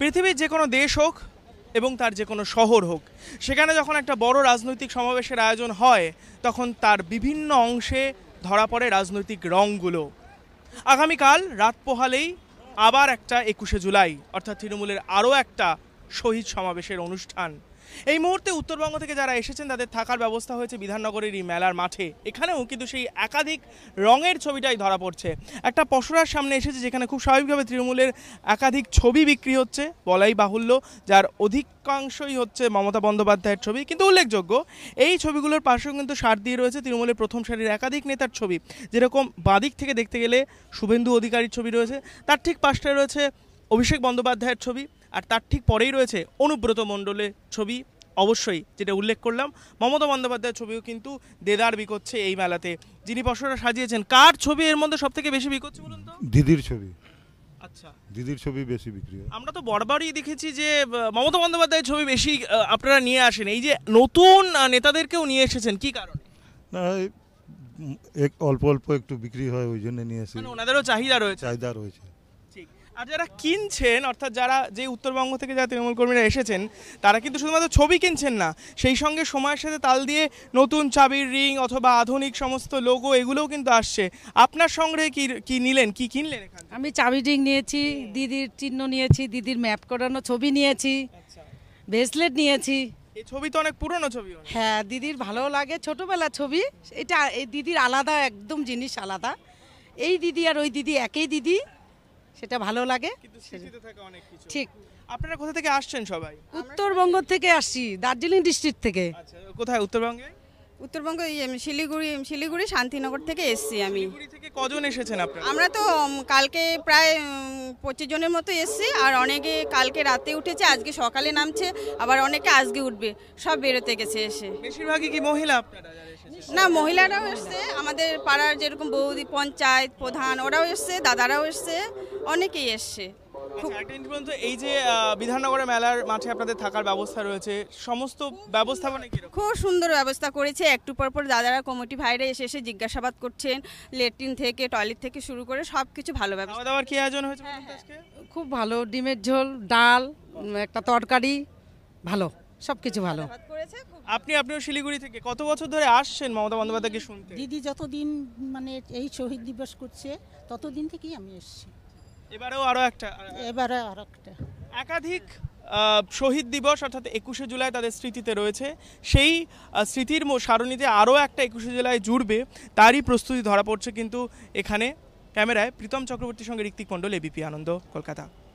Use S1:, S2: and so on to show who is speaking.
S1: পৃথিবীর যে কোনো দেশ হোক এবং তার যে কোনো শহর হোক সেখানে যখন একটা বড় রাজনৈতিক সমাবেশের আয়োজন হয় তখন তার বিভিন্ন অংশে ধরা পড়ে রাজনৈতিক রঙগুলো আগামীকাল রাত পোহালেই আবার একটা একুশে জুলাই অর্থাৎ তৃণমূলের আরও একটা শহীদ সমাবেশের অনুষ্ঠান এই মুহূর্তে উত্তরবঙ্গ থেকে যারা এসেছেন তাদের থাকার ব্যবস্থা হয়েছে বিধাননগরের এই মেলার মাঠে এখানেও কিন্তু সেই একাধিক রঙের ছবিটাই ধরা পড়ছে একটা পশুরার সামনে এসেছে যেখানে খুব স্বাভাবিকভাবে তৃণমূলের একাধিক ছবি বিক্রি হচ্ছে বলাই বাহুল্য যার অধিকাংশই হচ্ছে মমতা বন্দ্যোপাধ্যায়ের ছবি কিন্তু উল্লেখযোগ্য এই ছবিগুলোর পাশেও কিন্তু সার দিয়ে রয়েছে তৃণমূলের প্রথম সারির একাধিক নেতার ছবি যেরকম বাদিক থেকে দেখতে গেলে শুভেন্দু অধিকারীর ছবি রয়েছে তার ঠিক পাশটায় রয়েছে অভিষেক বন্দ্যোপাধ্যায়ের ছবি আর তার ঠিক পরেই রয়েছে অনুব্রত মণ্ডলের ছবি অবশ্যই যেটা উল্লেখ করলাম মমতা বন্দ্যোপাধ্যায়ের ছবিও কিন্তু দেদার বিকোচ্ছে এই মেলাতে যিনি বসরা সাজিয়েছেন কার ছবি এর মধ্যে সব থেকে বেশি বিকোচ্ছে বলুন
S2: তো দিদির ছবি আচ্ছা দিদির ছবি বেশি বিক্রি হয় আমরা
S1: তো বরাবরই দেখেছি যে মমতা বন্দ্যোপাধ্যায়ের ছবি বেশি আপনারা নিয়ে আসেন এই যে নতুন নেতাদেরকেও নিয়ে এসেছেন কি কারণে
S2: না এক অল্প অল্প একটু বিক্রি
S1: হয় ওই জন্য নিয়ে মানে ওনাদেরও চাহিদা রয়েছে চাহিদা রয়েছে ঠিক আর যারা কিনছেন অর্থাৎ যারা যে উত্তরবঙ্গ থেকে যারা তৃণমূল কর্মীরা এসেছেন তারা কিন্তু শুধুমাত্র ছবি কিনছেন না সেই সঙ্গে সময়ের সাথে তাল দিয়ে নতুন চাবির রিং অথবা আধুনিক সমস্ত লোগো এগুলোও কিন্তু আসছে আপনার সংগ্রহে কি কি নিলেন কি কিনলেন
S3: আমি চাবি রিং নিয়েছি দিদির চিহ্ন নিয়েছি দিদির ম্যাপ করানো ছবি নিয়েছি ব্রেসলেট আচ্ছা। নিয়েছি এই ছবি তো অনেক পুরনো ছবি হ্যাঁ দিদির ভালো লাগে ছোটবেলা ছবি এটা এই দিদির আলাদা একদম জিনিস আলাদা এই দিদি আর ওই দিদি একই দিদি সেটা ভালো লাগে ঠিক আপনারা কোথা থেকে আসছেন সবাই উত্তরবঙ্গ থেকে আসছি দার্জিলিং ডিস্ট্রিক্ট থেকে আচ্ছা,
S2: কোথায় উত্তরবঙ্গে উত্তরবঙ্গ শিলিগুড়ি শিলিগুড়ি শান্তিনগর থেকে এসছি আমি
S1: থেকে কজন এসেছেন আপনারা আমরা
S2: তো কালকে প্রায় পঁচিশ জনের মতো এসছি আর অনেকে কালকে রাতে উঠেছে আজকে সকালে নামছে আবার অনেকে আজকে উঠবে সব বেরোতে গেছে এসে
S1: বেশিরভাগই কি মহিলা আপনারা না মহিলারাও
S2: এসছে আমাদের পাড়ার যেরকম বৌদি পঞ্চায়েত প্রধান ওরাও এসছে দাদারাও এসছে অনেকেই এসছে এই যে
S1: বিধাননগরের মেলার মাঠে আপনাদের থাকার ব্যবস্থা রয়েছে সমস্ত ব্যবস্থাপনা
S2: খুব সুন্দর ব্যবস্থা করেছে একটু পর পর দাদারা কমিটি ভাইরে এসে এসে জিজ্ঞাসাবাদ করছেন লেট্রিন থেকে টয়লেট থেকে শুরু করে সব কিছু ভালো ব্যবস্থা দাবার কি আয়োজন হয়েছে হ্যাঁ,
S3: হ্যাঁ। খুব ভালো ডিমের ঝোল ডাল একটা তরকারি ভালো সব কিছু ভালো
S1: আপনি আপনিও শিলিগুড়ি থেকে কত বছর ধরে আসছেন মমতা বন্দ্যোপাধ্যায়কে শুনতে
S3: দিদি যতদিন মানে এই শহীদ দিবস করছে ততদিন থেকেই আমি এসেছি এবারেও আরও একটা এবারে
S1: একটা একাধিক শহীদ দিবস অর্থাৎ একুশে জুলাই তাদের স্মৃতিতে রয়েছে সেই স্মৃতির সারণীতে আরও একটা একুশে জুলাই জুড়বে তারই প্রস্তুতি ধরা পড়ছে কিন্তু এখানে ক্যামেরায় প্রীতম চক্রবর্তীর সঙ্গে ঋত্বিক মণ্ডল এবিপি আনন্দ কলকাতা